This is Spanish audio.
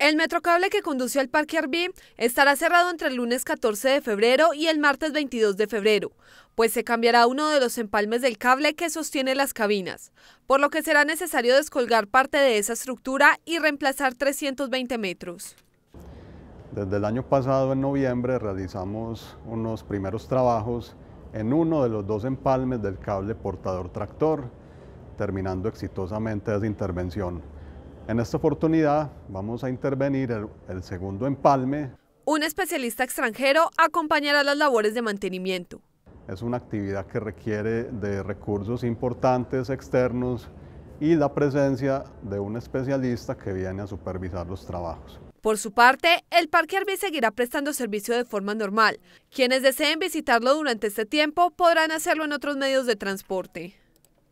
El metrocable que conduce al Parque Arví estará cerrado entre el lunes 14 de febrero y el martes 22 de febrero, pues se cambiará uno de los empalmes del cable que sostiene las cabinas, por lo que será necesario descolgar parte de esa estructura y reemplazar 320 metros. Desde el año pasado, en noviembre, realizamos unos primeros trabajos en uno de los dos empalmes del cable portador tractor, terminando exitosamente esa intervención. En esta oportunidad vamos a intervenir el, segundo empalme. Un especialista extranjero acompañará las labores de mantenimiento. Es una actividad que requiere de recursos importantes externos y la presencia de un especialista que viene a supervisar los trabajos. Por su parte, el Parque Arví seguirá prestando servicio de forma normal. Quienes deseen visitarlo durante este tiempo podrán hacerlo en otros medios de transporte.